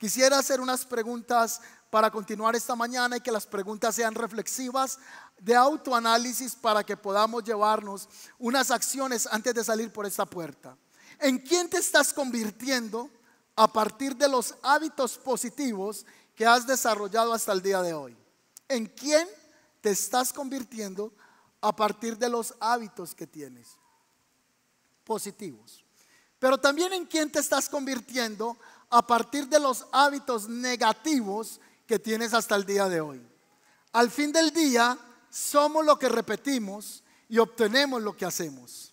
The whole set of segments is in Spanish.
Quisiera hacer unas preguntas para continuar esta mañana y que las preguntas sean reflexivas de autoanálisis para que podamos llevarnos unas acciones antes de salir por esta puerta. ¿En quién te estás convirtiendo a partir de los hábitos positivos que has desarrollado hasta el día de hoy? ¿En quién te estás convirtiendo a partir de los hábitos que tienes positivos? Pero también en quién te estás convirtiendo a partir de los hábitos negativos que tienes hasta el día de hoy. Al fin del día, somos lo que repetimos y obtenemos lo que hacemos.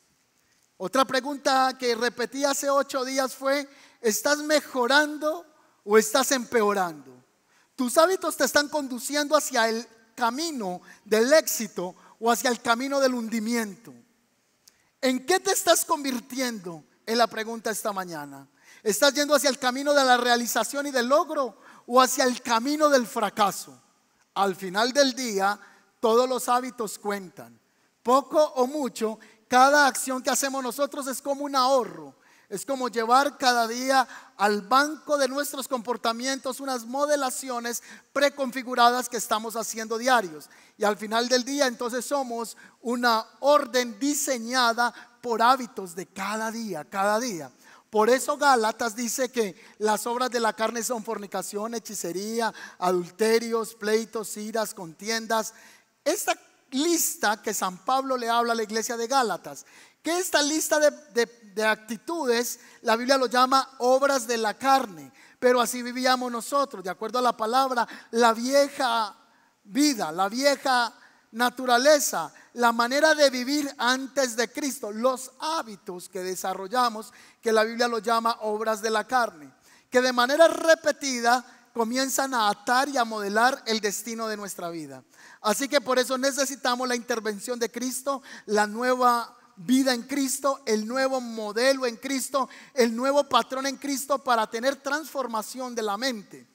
Otra pregunta que repetí hace ocho días fue, ¿estás mejorando o estás empeorando? Tus hábitos te están conduciendo hacia el camino del éxito o hacia el camino del hundimiento. ¿En qué te estás convirtiendo? Es la pregunta esta mañana. ¿Estás yendo hacia el camino de la realización y del logro o hacia el camino del fracaso? Al final del día, todos los hábitos cuentan. Poco o mucho, cada acción que hacemos nosotros es como un ahorro. Es como llevar cada día al banco de nuestros comportamientos unas modelaciones preconfiguradas que estamos haciendo diarios. Y al final del día entonces somos una orden diseñada por hábitos de cada día, cada día. Por eso Gálatas dice que las obras de la carne son fornicación, hechicería, adulterios, pleitos, iras, contiendas. Esta lista que San Pablo le habla a la iglesia de Gálatas, que esta lista de, actitudes, la Biblia lo llama obras de la carne, pero así vivíamos nosotros, de acuerdo a la palabra, la vieja vida, la vieja naturaleza, la manera de vivir antes de Cristo, los hábitos que desarrollamos, que la Biblia lo llama obras de la carne, que de manera repetida comienzan a atar y a modelar el destino de nuestra vida. Así que por eso necesitamos la intervención de Cristo, la nueva vida en Cristo, el nuevo modelo en Cristo, el nuevo patrón en Cristo para tener transformación de la mente.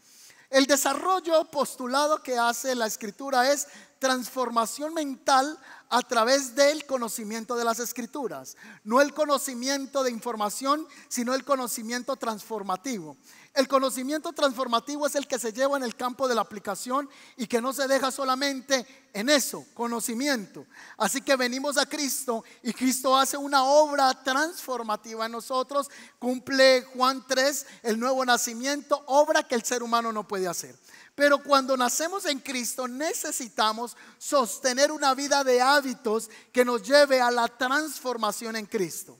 El desarrollo postulado que hace la escritura es transformación mental a través del conocimiento de las escrituras. No el conocimiento de información, sino el conocimiento transformativo. El conocimiento transformativo es el que se lleva en el campo de la aplicación y que no se deja solamente en eso, conocimiento. Así que venimos a Cristo y Cristo hace una obra transformativa en nosotros, cumple Juan 3, el nuevo nacimiento, obra que el ser humano no puede hacer. Pero cuando nacemos en Cristo necesitamos sostener una vida de hábitos que nos lleve a la transformación en Cristo.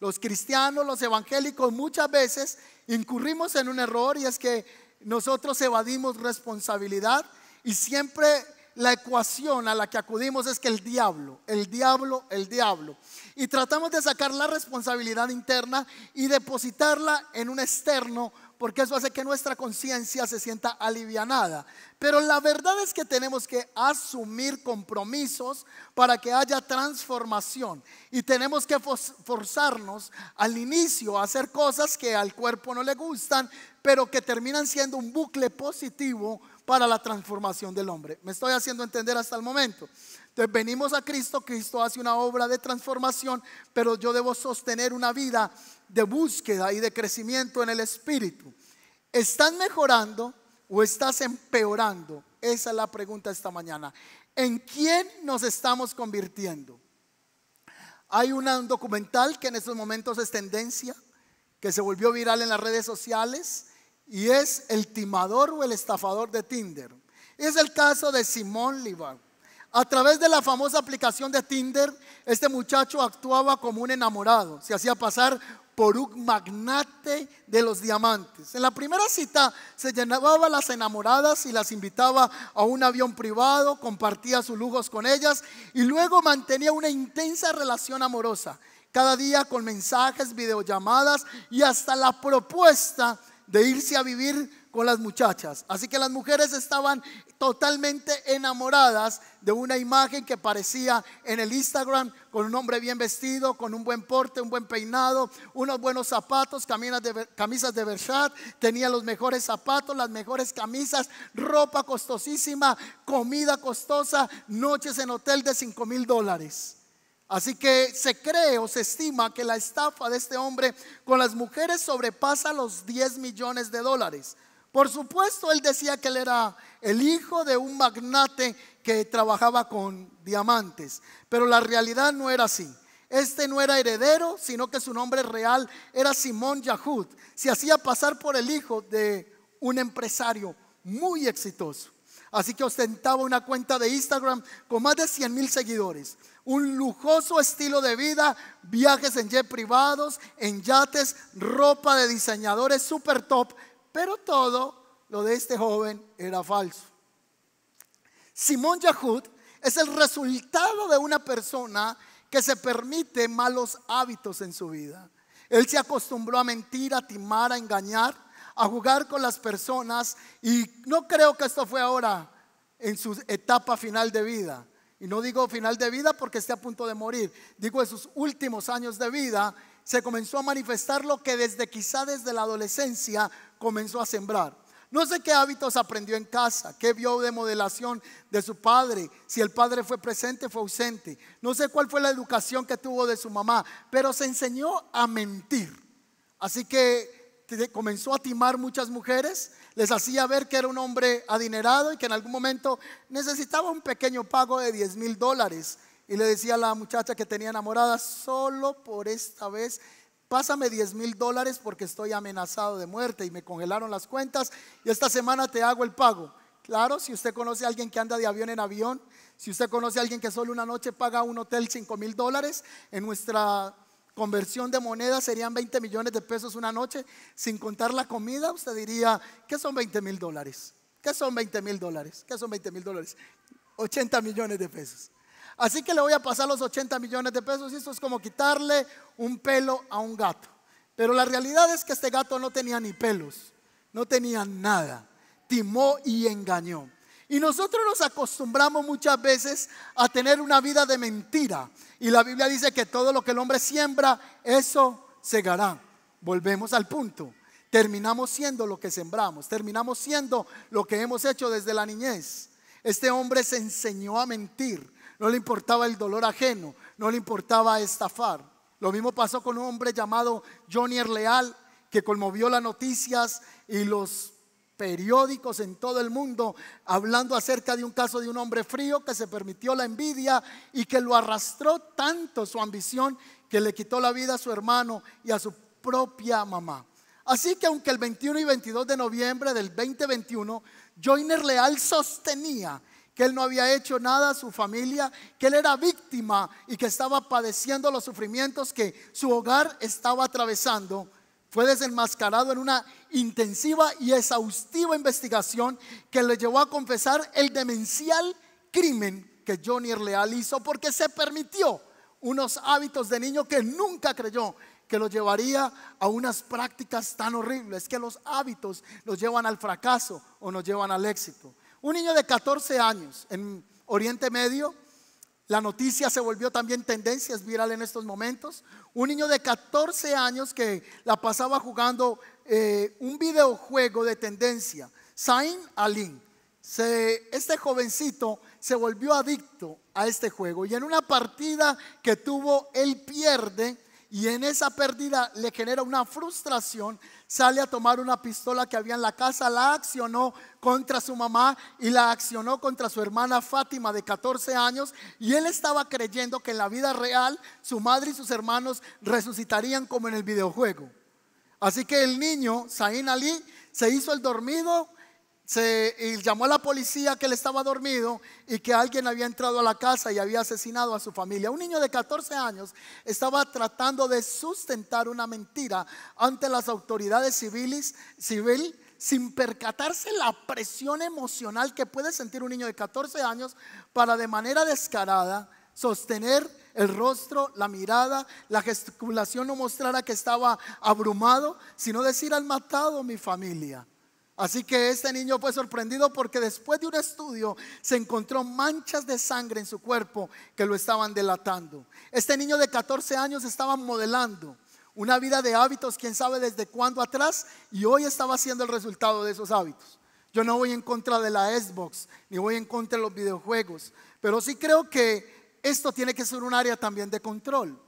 Los cristianos, los evangélicos muchas veces incurrimos en un error y es que nosotros evadimos responsabilidad y siempre la ecuación a la que acudimos es que el diablo, el diablo, el diablo. Y tratamos de sacar la responsabilidad interna y depositarla en un externo porque eso hace que nuestra conciencia se sienta alivianada. Pero la verdad es que tenemos que asumir compromisos para que haya transformación y tenemos que forzarnos al inicio a hacer cosas que al cuerpo no le gustan, pero que terminan siendo un bucle positivo para la transformación del hombre. ¿Me estoy haciendo entender hasta el momento? Entonces venimos a Cristo, Cristo hace una obra de transformación, pero yo debo sostener una vida de búsqueda y de crecimiento en el Espíritu. ¿Estás mejorando o estás empeorando? Esa es la pregunta esta mañana. ¿En quién nos estamos convirtiendo? Hay un documental que en estos momentos es tendencia, que se volvió viral en las redes sociales, y es El timador o el estafador de Tinder. Es el caso de Simón Libar. A través de la famosa aplicación de Tinder, este muchacho actuaba como un enamorado, se hacía pasar por un magnate de los diamantes. En la primera cita se llenaba las enamoradas y las invitaba a un avión privado, compartía sus lujos con ellas y luego mantenía una intensa relación amorosa, cada día con mensajes, videollamadas y hasta la propuesta de irse a vivir con las muchachas. Así que las mujeres estaban totalmente enamoradas de una imagen que parecía en el Instagram con un hombre bien vestido, con un buen porte, un buen peinado, unos buenos zapatos, de, camisas de Versace, tenía los mejores zapatos, las mejores camisas, ropa costosísima, comida costosa, noches en hotel de 5 mil dólares. Así que se cree o se estima que la estafa de este hombre con las mujeres sobrepasa los 10 millones de dólares. Por supuesto, él decía que él era el hijo de un magnate que trabajaba con diamantes, pero la realidad no era así. Este no era heredero, sino que su nombre real era Simón Yahud. Se hacía pasar por el hijo de un empresario muy exitoso. Así que ostentaba una cuenta de Instagram con más de 100 mil seguidores. Un lujoso estilo de vida, viajes en jet privados, en yates, ropa de diseñadores super top pero todo lo de este joven era falso. Simón Yahud es el resultado de una persona que se permite malos hábitos en su vida. Él se acostumbró a mentir, a timar, a engañar, a jugar con las personas y no creo que esto fue ahora en su etapa final de vida. Y no digo final de vida porque esté a punto de morir, digo en sus últimos años de vida se comenzó a manifestar lo que desde quizá desde la adolescencia comenzó a sembrar. No sé qué hábitos aprendió en casa, qué vio de modelación de su padre, si el padre fue presente o fue ausente. No sé cuál fue la educación que tuvo de su mamá, pero se enseñó a mentir. Así que comenzó a timar muchas mujeres, les hacía ver que era un hombre adinerado y que en algún momento necesitaba un pequeño pago de 10 mil dólares. Y le decía a la muchacha que tenía enamorada, solo por esta vez pásame 10 mil dólares porque estoy amenazado de muerte y me congelaron las cuentas y esta semana te hago el pago. Claro, si usted conoce a alguien que anda de avión en avión, si usted conoce a alguien que solo una noche paga un hotel 5 mil dólares, en nuestra conversión de moneda serían 20 millones de pesos una noche, sin contar la comida, usted diría, ¿qué son 20 mil dólares? ¿Qué son 20 mil dólares? ¿Qué son 20 mil dólares? 80 millones de pesos. Así que le voy a pasar los 80 millones de pesos y esto es como quitarle un pelo a un gato. Pero la realidad es que este gato no tenía ni pelos, no tenía nada. Timó y engañó. Y nosotros nos acostumbramos muchas veces a tener una vida de mentira. Y la Biblia dice que todo lo que el hombre siembra, eso segará. Volvemos al punto. Terminamos siendo lo que sembramos, terminamos siendo lo que hemos hecho desde la niñez. Este hombre se enseñó a mentir, no le importaba el dolor ajeno, no le importaba estafar. Lo mismo pasó con un hombre llamado Johnny Leal, que conmovió las noticias y los periódicos en todo el mundo hablando acerca de un caso de un hombre frío que se permitió la envidia y que lo arrastró tanto su ambición que le quitó la vida a su hermano y a su propia mamá. Así que aunque el 21 y 22 de noviembre del 2021, Joyner Leal sostenía que él no había hecho nada a su familia, que él era víctima y que estaba padeciendo los sufrimientos que su hogar estaba atravesando, fue desenmascarado en una intensiva y exhaustiva investigación que le llevó a confesar el demencial crimen que Johnny Leal hizo porque se permitió unos hábitos de niño que nunca creyó que lo llevaría a unas prácticas tan horribles, que los hábitos nos llevan al fracaso o nos llevan al éxito. Un niño de 14 años en Oriente Medio, la noticia se volvió también tendencia, es viral en estos momentos. Un niño de 14 años que la pasaba jugando eh, un videojuego de tendencia, Sain Alin. este jovencito se volvió adicto a este juego y en una partida que tuvo, él pierde y en esa pérdida le genera una frustración, sale a tomar una pistola que había en la casa, la accionó contra su mamá y la accionó contra su hermana Fátima de 14 años y él estaba creyendo que en la vida real su madre y sus hermanos resucitarían como en el videojuego. Así que el niño, Zain Ali, se hizo el dormido, se llamó a la policía que él estaba dormido y que alguien había entrado a la casa y había asesinado a su familia. Un niño de 14 años estaba tratando de sustentar una mentira ante las autoridades civiles, sin percatarse la presión emocional que puede sentir un niño de 14 años para de manera descarada sostener el rostro, la mirada, la gesticulación no mostrara que estaba abrumado, sino decir al matado mi familia. Así que este niño fue sorprendido porque después de un estudio se encontró manchas de sangre en su cuerpo que lo estaban delatando. Este niño de 14 años estaba modelando una vida de hábitos, quién sabe desde cuándo atrás, y hoy estaba siendo el resultado de esos hábitos. Yo no voy en contra de la Xbox, ni voy en contra de los videojuegos, pero sí creo que esto tiene que ser un área también de control,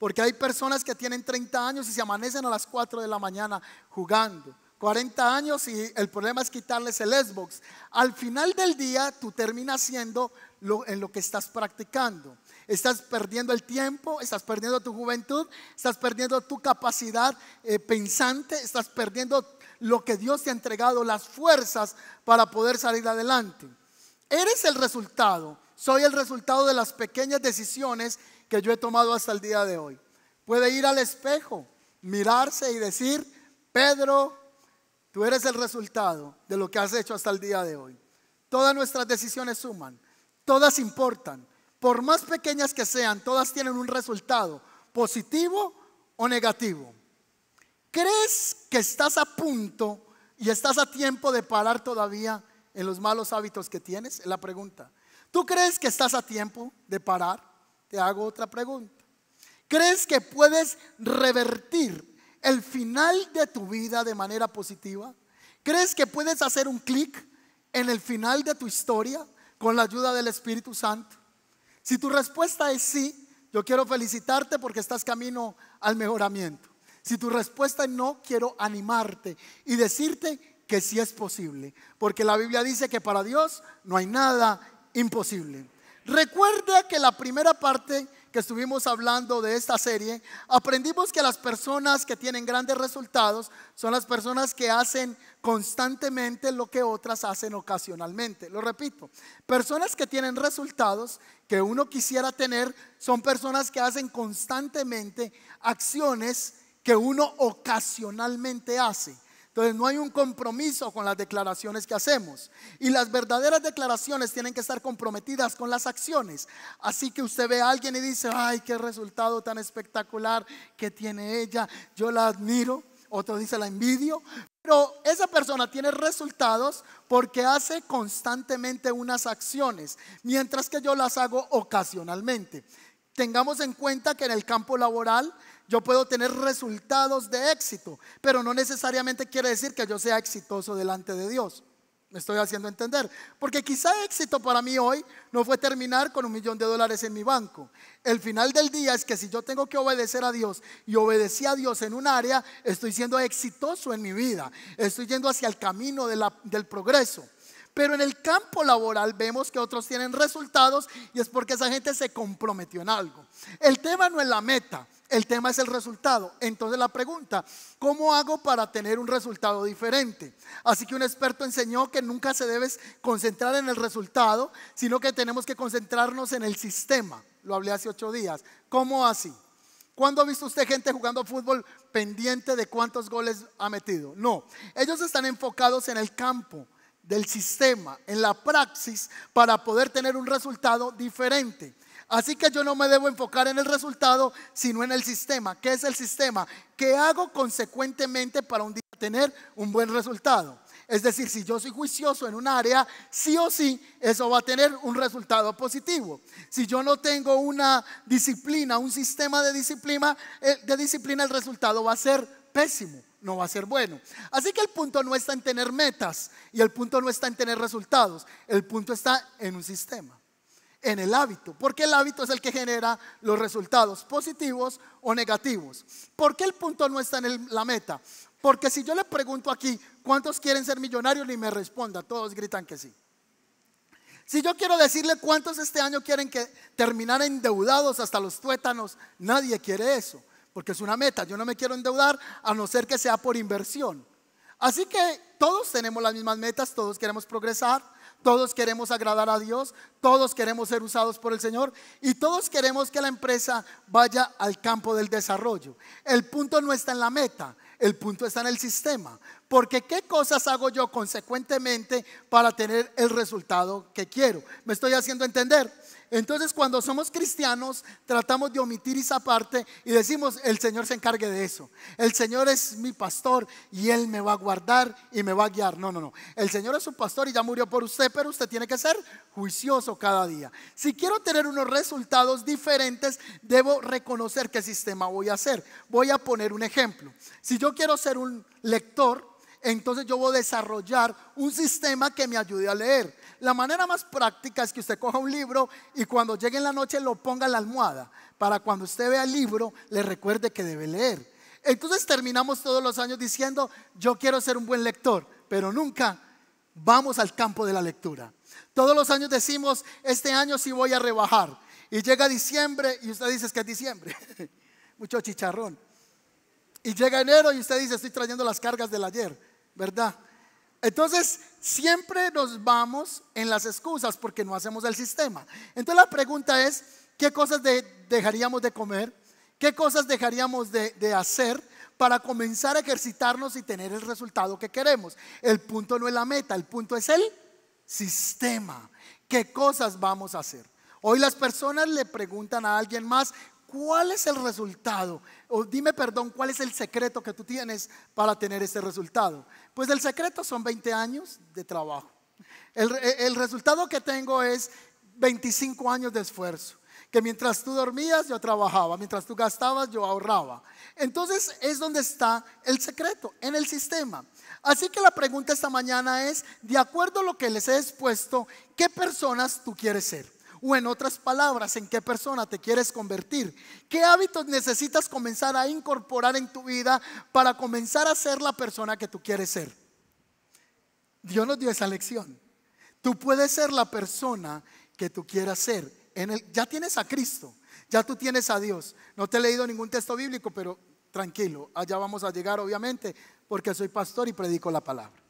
porque hay personas que tienen 30 años y se amanecen a las 4 de la mañana jugando. 40 años y el problema es quitarles el Xbox. Al final del día tú terminas siendo lo, en lo que estás practicando. Estás perdiendo el tiempo, estás perdiendo tu juventud, estás perdiendo tu capacidad eh, pensante, estás perdiendo lo que Dios te ha entregado, las fuerzas para poder salir adelante. Eres el resultado, soy el resultado de las pequeñas decisiones que yo he tomado hasta el día de hoy. Puede ir al espejo, mirarse y decir, Pedro, Tú eres el resultado de lo que has hecho hasta el día de hoy. Todas nuestras decisiones suman, todas importan. Por más pequeñas que sean, todas tienen un resultado, positivo o negativo. ¿Crees que estás a punto y estás a tiempo de parar todavía en los malos hábitos que tienes? Es la pregunta. ¿Tú crees que estás a tiempo de parar? Te hago otra pregunta. ¿Crees que puedes revertir el final de tu vida de manera positiva? ¿Crees que puedes hacer un clic en el final de tu historia con la ayuda del Espíritu Santo? Si tu respuesta es sí, yo quiero felicitarte porque estás camino al mejoramiento. Si tu respuesta es no, quiero animarte y decirte que sí es posible, porque la Biblia dice que para Dios no hay nada imposible. Recuerda que la primera parte que estuvimos hablando de esta serie, aprendimos que las personas que tienen grandes resultados son las personas que hacen constantemente lo que otras hacen ocasionalmente. Lo repito, personas que tienen resultados que uno quisiera tener son personas que hacen constantemente acciones que uno ocasionalmente hace. Entonces no hay un compromiso con las declaraciones que hacemos. Y las verdaderas declaraciones tienen que estar comprometidas con las acciones. Así que usted ve a alguien y dice, ay, qué resultado tan espectacular que tiene ella. Yo la admiro. Otro dice, la envidio. Pero esa persona tiene resultados porque hace constantemente unas acciones, mientras que yo las hago ocasionalmente. Tengamos en cuenta que en el campo laboral yo puedo tener resultados de éxito, pero no necesariamente quiere decir que yo sea exitoso delante de Dios. Me estoy haciendo entender. Porque quizá éxito para mí hoy no fue terminar con un millón de dólares en mi banco. El final del día es que si yo tengo que obedecer a Dios y obedecí a Dios en un área, estoy siendo exitoso en mi vida. Estoy yendo hacia el camino del progreso. Pero en el campo laboral vemos que otros tienen resultados y es porque esa gente se comprometió en algo. El tema no es la meta, el tema es el resultado. Entonces la pregunta, ¿cómo hago para tener un resultado diferente? Así que un experto enseñó que nunca se debes concentrar en el resultado, sino que tenemos que concentrarnos en el sistema. Lo hablé hace ocho días. ¿Cómo así? ¿Cuándo ha visto usted gente jugando fútbol pendiente de cuántos goles ha metido? No, ellos están enfocados en el campo, del sistema, en la praxis, para poder tener un resultado diferente. Así que yo no me debo enfocar en el resultado, sino en el sistema. ¿Qué es el sistema? ¿Qué hago consecuentemente para un día tener un buen resultado? Es decir, si yo soy juicioso en un área, sí o sí, eso va a tener un resultado positivo. Si yo no tengo una disciplina, un sistema de disciplina, eh, de disciplina, el resultado va a ser pésimo no va a ser bueno. Así que el punto no está en tener metas y el punto no está en tener resultados. El punto está en un sistema, en el hábito, porque el hábito es el que genera los resultados positivos o negativos. ¿Por qué el punto no está en la meta? Porque si yo le pregunto aquí, ¿cuántos quieren ser millonarios? Ni me responda, todos gritan que sí. Si yo quiero decirle cuántos este año quieren que terminar endeudados hasta los tuétanos, nadie quiere eso porque es una meta. Yo no me quiero endeudar a no ser que sea por inversión. Así que todos tenemos las mismas metas, todos queremos progresar, todos queremos agradar a Dios, todos queremos ser usados por el Señor y todos queremos que la empresa vaya al campo del desarrollo. El punto no está en la meta, el punto está en el sistema. Porque ¿qué cosas hago yo consecuentemente para tener el resultado que quiero? ¿Me estoy haciendo entender? Entonces cuando somos cristianos tratamos de omitir esa parte y decimos, el Señor se encargue de eso. El Señor es mi pastor y Él me va a guardar y me va a guiar. No, no, no. El Señor es su pastor y ya murió por usted, pero usted tiene que ser juicioso cada día. Si quiero tener unos resultados diferentes, debo reconocer qué sistema voy a hacer. Voy a poner un ejemplo. Si yo quiero ser un lector, entonces yo voy a desarrollar un sistema que me ayude a leer. La manera más práctica es que usted coja un libro y cuando llegue en la noche lo ponga en la almohada para cuando usted vea el libro le recuerde que debe leer. Entonces terminamos todos los años diciendo, yo quiero ser un buen lector, pero nunca vamos al campo de la lectura. Todos los años decimos, este año sí voy a rebajar. Y llega diciembre y usted dice es que es diciembre. Mucho chicharrón. Y llega enero y usted dice, estoy trayendo las cargas del ayer, ¿verdad? Entonces, siempre nos vamos en las excusas porque no hacemos el sistema. Entonces la pregunta es, ¿qué cosas dejaríamos de comer? ¿Qué cosas dejaríamos de hacer para comenzar a ejercitarnos y tener el resultado que queremos? El punto no es la meta, el punto es el sistema. ¿Qué cosas vamos a hacer? Hoy las personas le preguntan a alguien más, ¿Cuál es el resultado? O dime, perdón, ¿cuál es el secreto que tú tienes para tener ese resultado? Pues el secreto son 20 años de trabajo. El, el resultado que tengo es 25 años de esfuerzo. Que mientras tú dormías, yo trabajaba. Mientras tú gastabas, yo ahorraba. Entonces es donde está el secreto, en el sistema. Así que la pregunta esta mañana es, de acuerdo a lo que les he expuesto, ¿qué personas tú quieres ser? O en otras palabras, ¿en qué persona te quieres convertir? ¿Qué hábitos necesitas comenzar a incorporar en tu vida para comenzar a ser la persona que tú quieres ser? Dios nos dio esa lección. Tú puedes ser la persona que tú quieras ser. ya tienes a Cristo, ya tú tienes a Dios. No te he leído ningún texto bíblico, pero tranquilo, allá vamos a llegar obviamente, porque soy pastor y predico la palabra.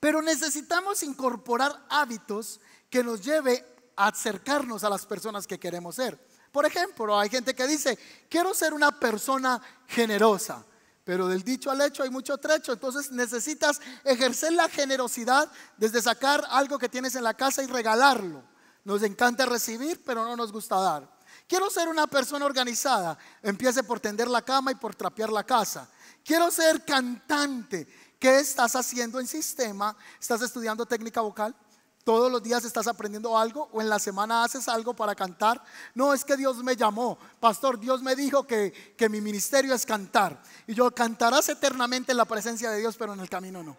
Pero necesitamos incorporar hábitos que nos lleve acercarnos a las personas que queremos ser. Por ejemplo, hay gente que dice, quiero ser una persona generosa, pero del dicho al hecho hay mucho trecho, entonces necesitas ejercer la generosidad desde sacar algo que tienes en la casa y regalarlo. Nos encanta recibir, pero no nos gusta dar. Quiero ser una persona organizada. Empiece por tender la cama y por trapear la casa. Quiero ser cantante. ¿Qué estás haciendo en sistema? ¿Estás estudiando técnica vocal? Todos los días estás aprendiendo algo o en la semana haces algo para cantar. No, es que Dios me llamó. Pastor, Dios me dijo que, mi ministerio es cantar. Y yo cantarás eternamente en la presencia de Dios, pero en el camino no.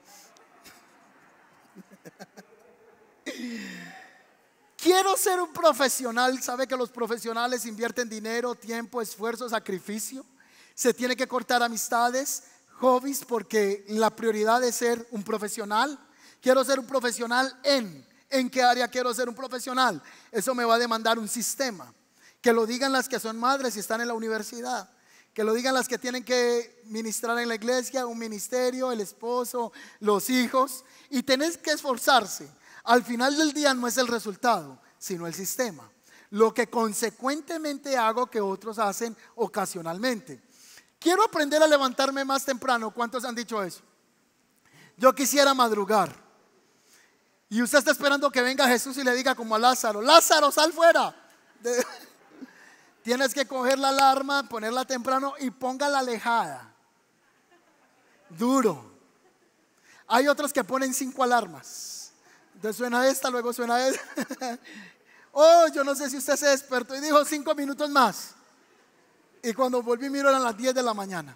Quiero ser un profesional. ¿Sabe que los profesionales invierten dinero, tiempo, esfuerzo, sacrificio? Se tiene que cortar amistades, hobbies, porque la prioridad es ser un profesional. Quiero ser un profesional en en qué área quiero ser un profesional. Eso me va a demandar un sistema. Que lo digan las que son madres y están en la universidad. Que lo digan las que tienen que ministrar en la iglesia, un ministerio, el esposo, los hijos. Y tenés que esforzarse. Al final del día no es el resultado, sino el sistema. Lo que consecuentemente hago que otros hacen ocasionalmente. Quiero aprender a levantarme más temprano. ¿Cuántos han dicho eso? Yo quisiera madrugar. Y usted está esperando que venga Jesús y le diga como a Lázaro, Lázaro, sal fuera. Tienes que coger la alarma, ponerla temprano y póngala alejada. Duro. Hay otros que ponen cinco alarmas. Entonces suena esta, luego suena esta. oh, yo no sé si usted se despertó y dijo cinco minutos más. Y cuando volví miro eran las 10 de la mañana.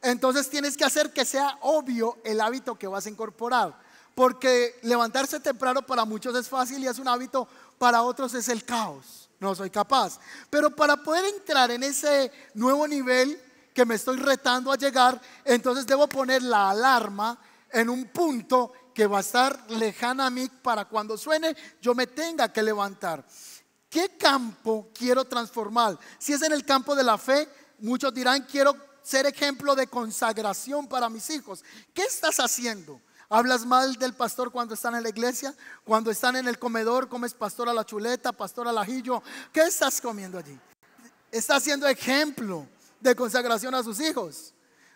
Entonces tienes que hacer que sea obvio el hábito que vas a incorporar porque levantarse temprano para muchos es fácil y es un hábito, para otros es el caos. No soy capaz. Pero para poder entrar en ese nuevo nivel que me estoy retando a llegar, entonces debo poner la alarma en un punto que va a estar lejana a mí para cuando suene yo me tenga que levantar. ¿Qué campo quiero transformar? Si es en el campo de la fe, muchos dirán, quiero ser ejemplo de consagración para mis hijos. ¿Qué estás haciendo? Hablas mal del pastor cuando están en la iglesia, cuando están en el comedor, comes pastor a la chuleta, pastor al ajillo. ¿Qué estás comiendo allí? Está haciendo ejemplo de consagración a sus hijos.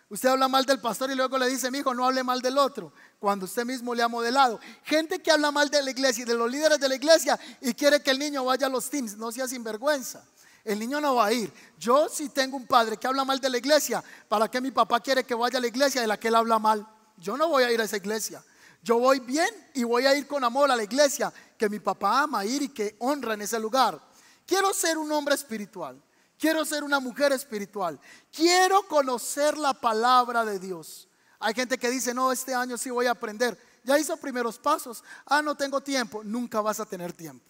Usted habla mal del pastor y luego le dice, mi hijo, no hable mal del otro, cuando usted mismo le ha modelado. Gente que habla mal de la iglesia y de los líderes de la iglesia y quiere que el niño vaya a los teams, no sea sinvergüenza. El niño no va a ir. Yo si tengo un padre que habla mal de la iglesia, ¿para qué mi papá quiere que vaya a la iglesia de la que él habla mal? Yo no voy a ir a esa iglesia. Yo voy bien y voy a ir con amor a la iglesia que mi papá ama ir y que honra en ese lugar. Quiero ser un hombre espiritual. Quiero ser una mujer espiritual. Quiero conocer la palabra de Dios. Hay gente que dice, no, este año sí voy a aprender. Ya hizo primeros pasos. Ah, no tengo tiempo. Nunca vas a tener tiempo.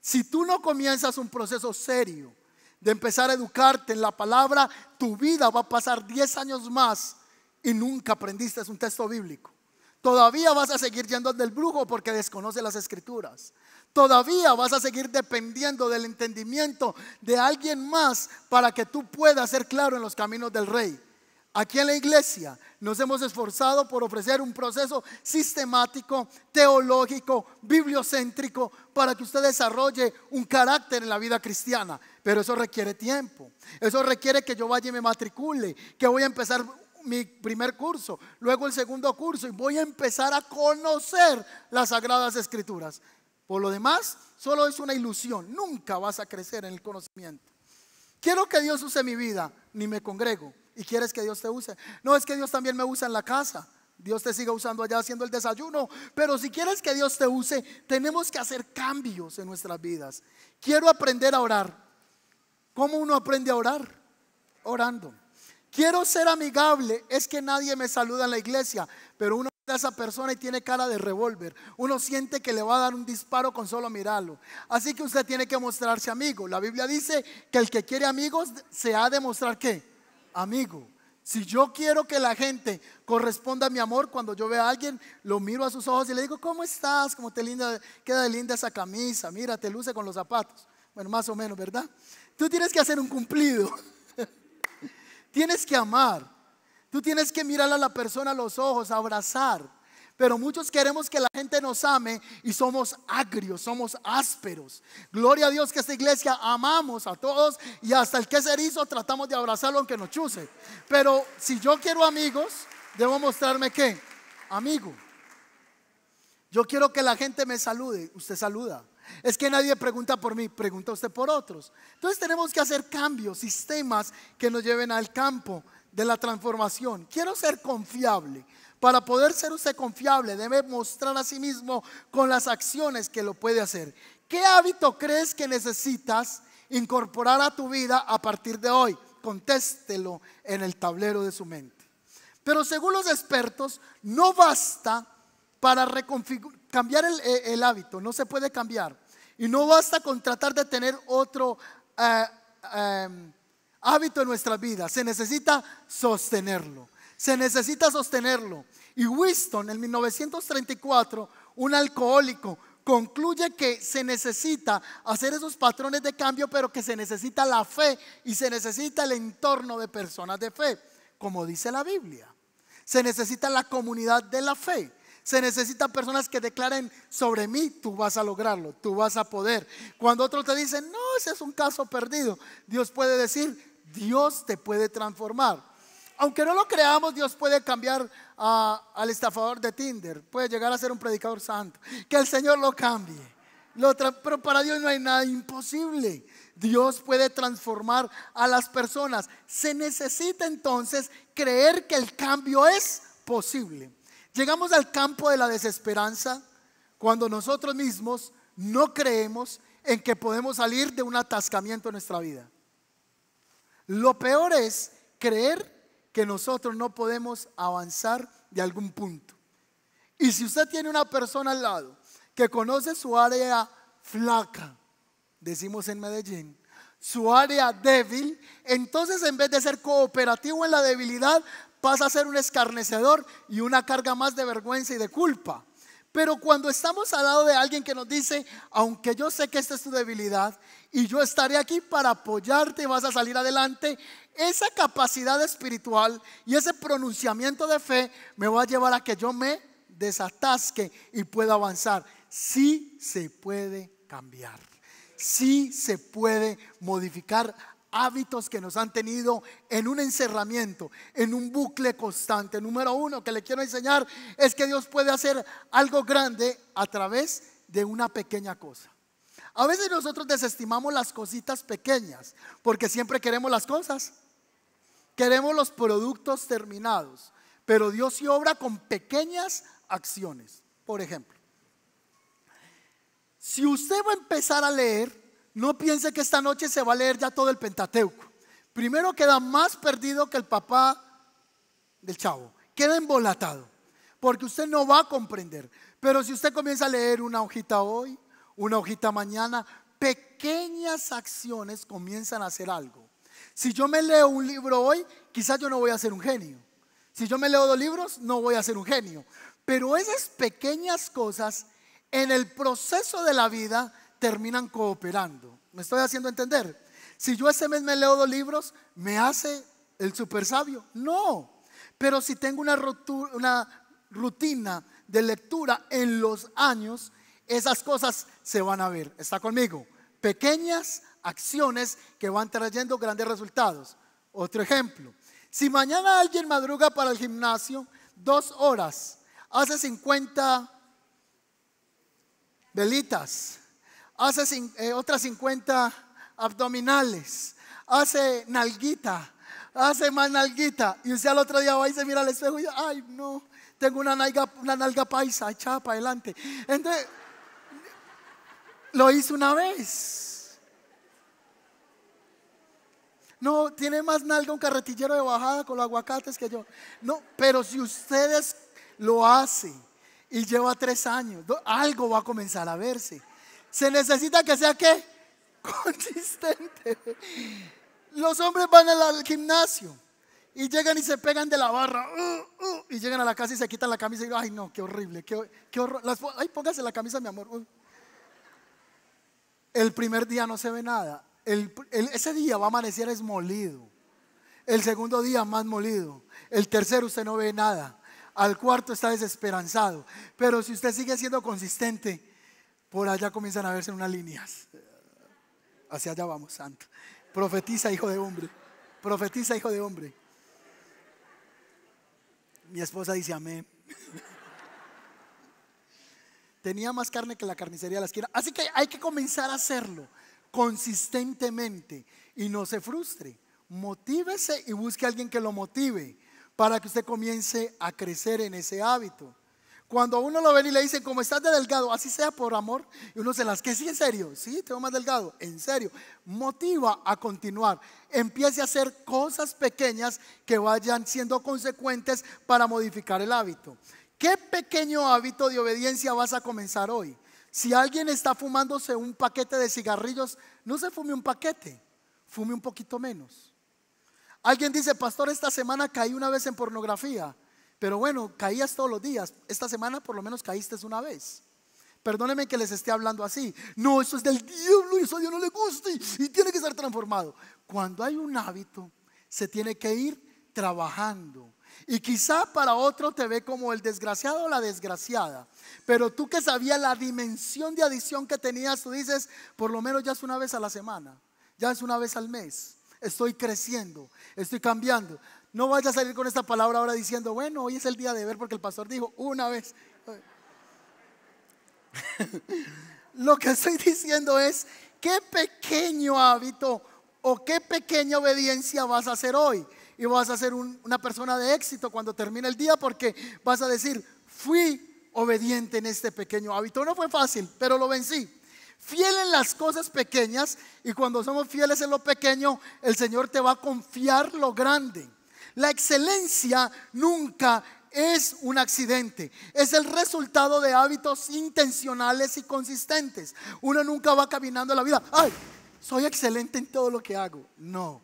Si tú no comienzas un proceso serio de empezar a educarte en la palabra, tu vida va a pasar 10 años más y nunca aprendiste un texto bíblico. Todavía vas a seguir yendo del brujo porque desconoce las escrituras. Todavía vas a seguir dependiendo del entendimiento de alguien más para que tú puedas ser claro en los caminos del rey. Aquí en la iglesia nos hemos esforzado por ofrecer un proceso sistemático, teológico, bibliocéntrico, para que usted desarrolle un carácter en la vida cristiana. Pero eso requiere tiempo. Eso requiere que yo vaya y me matricule, que voy a empezar mi primer curso, luego el segundo curso y voy a empezar a conocer las sagradas escrituras. Por lo demás, solo es una ilusión, nunca vas a crecer en el conocimiento. Quiero que Dios use mi vida, ni me congrego. ¿Y quieres que Dios te use? No, es que Dios también me usa en la casa. Dios te siga usando allá haciendo el desayuno. Pero si quieres que Dios te use, tenemos que hacer cambios en nuestras vidas. Quiero aprender a orar. ¿Cómo uno aprende a orar? Orando. Quiero ser amigable, es que nadie me saluda en la iglesia, pero uno ve a esa persona y tiene cara de revólver. Uno siente que le va a dar un disparo con solo mirarlo. Así que usted tiene que mostrarse amigo. La Biblia dice que el que quiere amigos se ha de mostrar qué? Amigo. Si yo quiero que la gente corresponda a mi amor, cuando yo veo a alguien, lo miro a sus ojos y le digo, ¿cómo estás? ¿Cómo te linda, queda linda esa camisa? Mira, te luce con los zapatos. Bueno, más o menos, ¿verdad? Tú tienes que hacer un cumplido. Tienes que amar. Tú tienes que mirar a la persona a los ojos, abrazar. Pero muchos queremos que la gente nos ame y somos agrios, somos ásperos. Gloria a Dios que esta iglesia amamos a todos y hasta el que se hizo tratamos de abrazarlo aunque nos chuse. Pero si yo quiero amigos, debo mostrarme que amigo. Yo quiero que la gente me salude. Usted saluda. Es que nadie pregunta por mí, pregunta usted por otros. Entonces tenemos que hacer cambios, sistemas que nos lleven al campo de la transformación. Quiero ser confiable. Para poder ser usted confiable, debe mostrar a sí mismo con las acciones que lo puede hacer. ¿Qué hábito crees que necesitas incorporar a tu vida a partir de hoy? Contéstelo en el tablero de su mente. Pero según los expertos, no basta para cambiar eh, el, hábito, no se puede cambiar. Y no basta con tratar de tener otro eh, em, hábito en nuestra vida, se necesita sostenerlo, se necesita sostenerlo. Y Winston en 1934, un alcohólico, concluye que se necesita hacer esos patrones de cambio, pero que se necesita la fe y se necesita el entorno de personas de fe, como dice la Biblia. Se necesita la comunidad de la fe. Se necesitan personas que declaren sobre mí, tú vas a lograrlo, tú vas a poder. Cuando otros te dicen, no, ese es un caso perdido, Dios puede decir, Dios te puede transformar. Aunque no lo creamos, Dios puede cambiar ah, al estafador de Tinder, puede llegar a ser un predicador santo. Que el Señor lo cambie. Lo pero para Dios no hay nada imposible. Dios puede transformar a las personas. Se necesita entonces creer que el cambio es posible. Llegamos al campo de la desesperanza cuando nosotros mismos no creemos en que podemos salir de un atascamiento en nuestra vida. Lo peor es creer que nosotros no podemos avanzar de algún punto. Y si usted tiene una persona al lado que conoce su área flaca, decimos en Medellín, su área débil, entonces en vez de ser cooperativo en la debilidad, vas a ser un escarnecedor y una carga más de vergüenza y de culpa. Pero cuando estamos al lado de alguien que nos dice, aunque yo sé que esta es tu debilidad y yo estaré aquí para apoyarte y vas a salir adelante, esa capacidad espiritual y ese pronunciamiento de fe me va a llevar a que yo me desatasque y pueda avanzar. Sí se puede cambiar, sí se puede modificar hábitos que nos han tenido en un encerramiento, en un bucle constante. Número uno que le quiero enseñar es que Dios puede hacer algo grande a través de una pequeña cosa. A veces nosotros desestimamos las cositas pequeñas porque siempre queremos las cosas. Queremos los productos terminados, pero Dios sí obra con pequeñas acciones. Por ejemplo, si usted va a empezar a leer, no piense que esta noche se va a leer ya todo el Pentateuco. Primero queda más perdido que el papá del chavo. Queda embolatado. Porque usted no va a comprender. Pero si usted comienza a leer una hojita hoy, una hojita mañana, pequeñas acciones comienzan a hacer algo. Si yo me leo un libro hoy, quizás yo no voy a ser un genio. Si yo me leo dos libros, no voy a ser un genio. Pero esas pequeñas cosas en el proceso de la vida terminan cooperando. ¿Me estoy haciendo entender? Si yo ese mes me leo dos libros, ¿me hace el super sabio? No. Pero si tengo una, una rutina de lectura en los años, esas cosas se van a ver. ¿Está conmigo? Pequeñas acciones que van trayendo grandes resultados. Otro ejemplo. Si mañana alguien madruga para el gimnasio dos horas, hace 50 velitas hace eh, otras 50 abdominales, hace nalguita, hace más nalguita. Y usted al otro día va y se mira al espejo y dice, ay no, tengo una nalga, una nalga paisa echada para adelante. Entonces, lo hizo una vez. No, tiene más nalga un carretillero de bajada con los aguacates que yo. No, pero si ustedes lo hacen y lleva tres años, algo va a comenzar a verse. Se necesita que sea qué? Consistente. Los hombres van al gimnasio y llegan y se pegan de la barra. Uh, uh, y llegan a la casa y se quitan la camisa y dicen, ay no, qué horrible, qué, horror. ay, póngase la camisa, mi amor. Uh. El primer día no se ve nada. ese día va a amanecer molido El segundo día más molido. El tercero usted no ve nada. Al cuarto está desesperanzado. Pero si usted sigue siendo consistente, por allá comienzan a verse unas líneas. Hacia allá vamos, santo. Profetiza, hijo de hombre. Profetiza, hijo de hombre. Mi esposa dice amén. Tenía más carne que la carnicería de la esquina. Así que hay que comenzar a hacerlo consistentemente y no se frustre. Motívese y busque a alguien que lo motive para que usted comience a crecer en ese hábito. Cuando uno lo ve y le dice, como estás de delgado, así sea por amor, y uno se las que sí, en serio, sí, tengo más delgado, en serio, motiva a continuar. Empiece a hacer cosas pequeñas que vayan siendo consecuentes para modificar el hábito. ¿Qué pequeño hábito de obediencia vas a comenzar hoy? Si alguien está fumándose un paquete de cigarrillos, no se fume un paquete, fume un poquito menos. Alguien dice, pastor, esta semana caí una vez en pornografía. Pero bueno, caías todos los días. Esta semana por lo menos caíste una vez. Perdóneme que les esté hablando así. No, eso es del diablo y eso a Dios no le gusta y, tiene que ser transformado. Cuando hay un hábito, se tiene que ir trabajando. Y quizá para otro te ve como el desgraciado o la desgraciada. Pero tú que sabías la dimensión de adicción que tenías, tú dices, por lo menos ya es una vez a la semana, ya es una vez al mes. Estoy creciendo, estoy cambiando. No vaya a salir con esta palabra ahora diciendo, bueno, hoy es el día de ver porque el pastor dijo una vez. Lo que estoy diciendo es, qué pequeño hábito o qué pequeña obediencia vas a hacer hoy. Y vas a ser una persona de éxito cuando termine el día porque vas a decir, fui obediente en este pequeño hábito. No fue fácil, pero lo vencí. Fiel en las cosas pequeñas y cuando somos fieles en lo pequeño, el Señor te va a confiar lo grande. La excelencia nunca es un accidente, es el resultado de hábitos intencionales y consistentes. Uno nunca va caminando la vida, ay, soy excelente en todo lo que hago. No.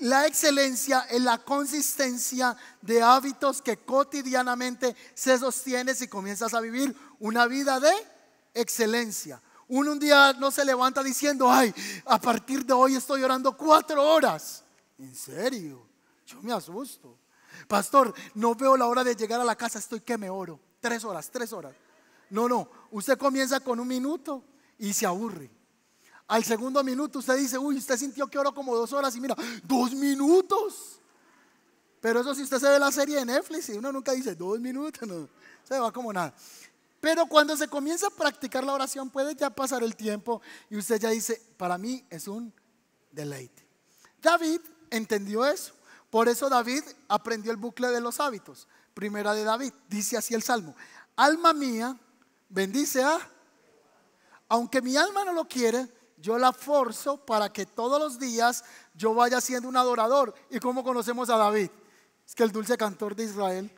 La excelencia es la consistencia de hábitos que cotidianamente se sostiene y comienzas a vivir una vida de excelencia. Uno un día no se levanta diciendo, ay, a partir de hoy estoy orando cuatro horas. ¿En serio? Yo me asusto. Pastor, no veo la hora de llegar a la casa, estoy que me oro. Tres horas, tres horas. No, no, usted comienza con un minuto y se aburre. Al segundo minuto usted dice, uy, usted sintió que oro como dos horas y mira, dos minutos. Pero eso si usted se ve la serie de Netflix y uno nunca dice dos minutos, no, se va como nada. Pero cuando se comienza a practicar la oración puede ya pasar el tiempo y usted ya dice, para mí es un deleite. David entendió eso. Por eso David aprendió el bucle de los hábitos. Primera de David, dice así el Salmo. Alma mía, bendice a... Aunque mi alma no lo quiere, yo la forzo para que todos los días yo vaya siendo un adorador. ¿Y cómo conocemos a David? Es que el dulce cantor de Israel,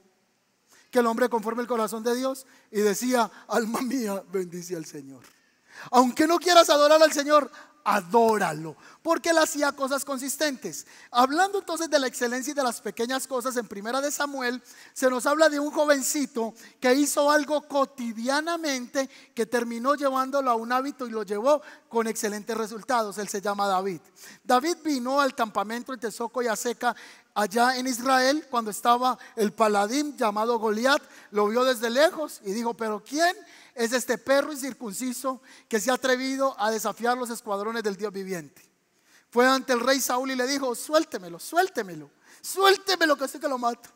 que el hombre conforme el corazón de Dios, y decía, alma mía, bendice al Señor. Aunque no quieras adorar al Señor, adóralo, porque él hacía cosas consistentes. Hablando entonces de la excelencia y de las pequeñas cosas, en Primera de Samuel se nos habla de un jovencito que hizo algo cotidianamente que terminó llevándolo a un hábito y lo llevó con excelentes resultados. Él se llama David. David vino al campamento de Tesoco y Aseca allá en Israel cuando estaba el paladín llamado Goliat, lo vio desde lejos y dijo, "¿Pero quién?" es este perro incircunciso que se ha atrevido a desafiar los escuadrones del Dios viviente. Fue ante el rey Saúl y le dijo, suéltemelo, suéltemelo, suéltemelo que estoy que lo mato.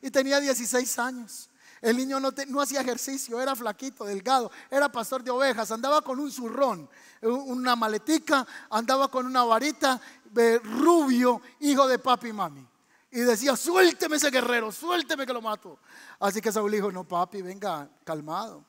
Y tenía 16 años. El niño no, hacía ejercicio, era flaquito, delgado, era pastor de ovejas, andaba con un zurrón, una maletica, andaba con una varita, de eh, rubio, hijo de papi y mami. Y decía, suélteme ese guerrero, suélteme que lo mato. Así que Saúl dijo, no papi, venga, calmado.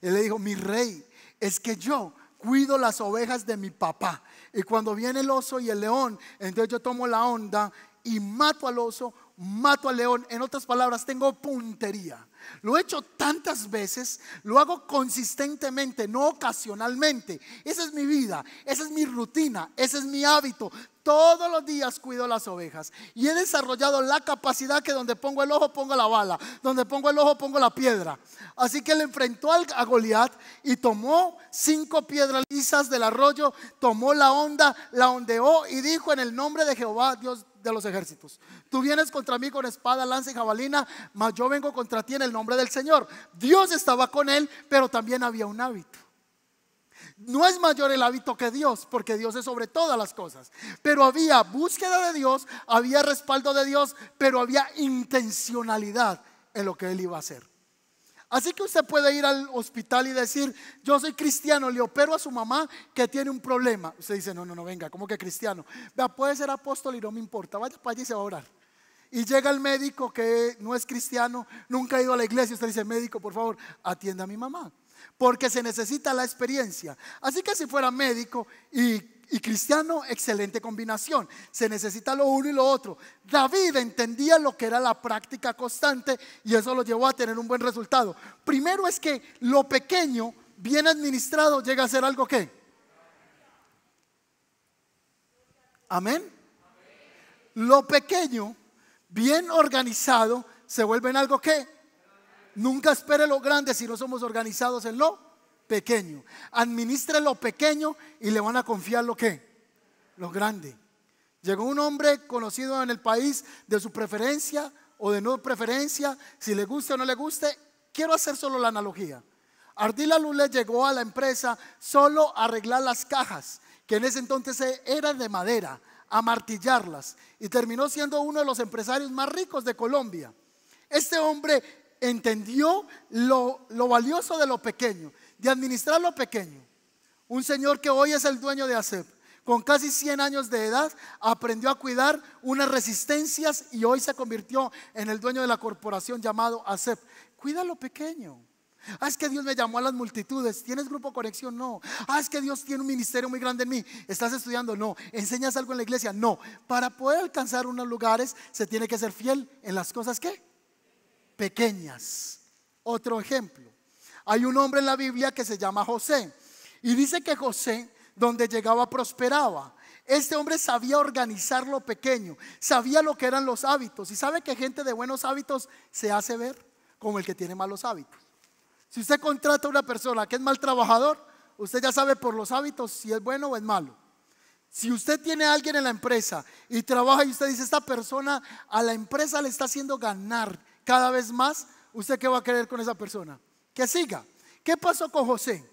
Él le dijo, mi rey, es que yo cuido las ovejas de mi papá. Y cuando viene el oso y el león, entonces yo tomo la onda y mato al oso, mato al león. En otras palabras, tengo puntería. Lo he hecho tantas veces, lo hago consistentemente, no ocasionalmente. Esa es mi vida, esa es mi rutina, ese es mi hábito. Todos los días cuido las ovejas y he desarrollado la capacidad que donde pongo el ojo pongo la bala, donde pongo el ojo pongo la piedra. Así que le enfrentó a Goliat y tomó cinco piedras lisas del arroyo, tomó la onda, la ondeó y dijo en el nombre de Jehová Dios de los ejércitos. Tú vienes contra mí con espada, lanza y jabalina, mas yo vengo contra ti en el nombre del Señor. Dios estaba con él, pero también había un hábito. No es mayor el hábito que Dios, porque Dios es sobre todas las cosas. Pero había búsqueda de Dios, había respaldo de Dios, pero había intencionalidad en lo que él iba a hacer. Así que usted puede ir al hospital y decir, yo soy cristiano, le opero a su mamá que tiene un problema. Usted dice, no, no, no, venga, ¿cómo que cristiano? Vea, puede ser apóstol y no me importa, vaya para allí y se va a orar. Y llega el médico que no es cristiano, nunca ha ido a la iglesia, usted dice, médico, por favor, atienda a mi mamá, porque se necesita la experiencia. Así que si fuera médico y y cristiano, excelente combinación. Se necesita lo uno y lo otro. David entendía lo que era la práctica constante y eso lo llevó a tener un buen resultado. Primero es que lo pequeño, bien administrado, llega a ser algo que. Amén. Lo pequeño, bien organizado, se vuelve en algo que. Nunca espere lo grande si no somos organizados en lo pequeño. Administre lo pequeño y le van a confiar lo que, lo grande. Llegó un hombre conocido en el país de su preferencia o de no preferencia, si le gusta o no le guste. Quiero hacer solo la analogía. Ardila Lule llegó a la empresa solo a arreglar las cajas, que en ese entonces eran de madera, a martillarlas, y terminó siendo uno de los empresarios más ricos de Colombia. Este hombre entendió lo valioso de lo pequeño de administrar lo pequeño. Un señor que hoy es el dueño de ACEP, con casi 100 años de edad, aprendió a cuidar unas resistencias y hoy se convirtió en el dueño de la corporación llamado ACEP. Cuida lo pequeño. Ah, es que Dios me llamó a las multitudes. ¿Tienes grupo conexión? No. Ah, es que Dios tiene un ministerio muy grande en mí. ¿Estás estudiando? No. ¿Enseñas algo en la iglesia? No. Para poder alcanzar unos lugares se tiene que ser fiel en las cosas que pequeñas. Otro ejemplo. Hay un hombre en la Biblia que se llama José. Y dice que José, donde llegaba, prosperaba. Este hombre sabía organizar lo pequeño, sabía lo que eran los hábitos. Y sabe que gente de buenos hábitos se hace ver como el que tiene malos hábitos. Si usted contrata a una persona que es mal trabajador, usted ya sabe por los hábitos si es bueno o es malo. Si usted tiene a alguien en la empresa y trabaja y usted dice, esta persona a la empresa le está haciendo ganar cada vez más, ¿usted qué va a querer con esa persona? Que siga. ¿Qué pasó con José?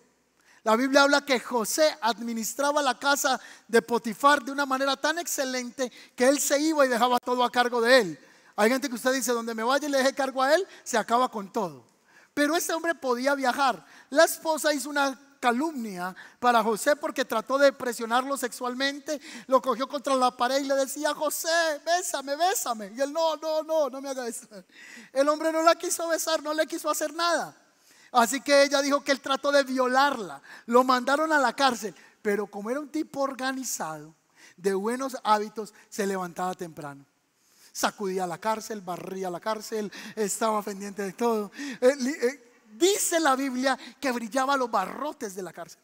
La Biblia habla que José administraba la casa de Potifar de una manera tan excelente que él se iba y dejaba todo a cargo de él. Hay gente que usted dice, donde me vaya y le deje cargo a él, se acaba con todo. Pero este hombre podía viajar. La esposa hizo una calumnia para José porque trató de presionarlo sexualmente, lo cogió contra la pared y le decía, José, bésame, bésame. Y él, no, no, no, no me haga eso. El hombre no la quiso besar, no le quiso hacer nada. Así que ella dijo que él trató de violarla. Lo mandaron a la cárcel. Pero como era un tipo organizado, de buenos hábitos, se levantaba temprano. Sacudía la cárcel, barría la cárcel, estaba pendiente de todo. Eh, eh, dice la Biblia que brillaba los barrotes de la cárcel.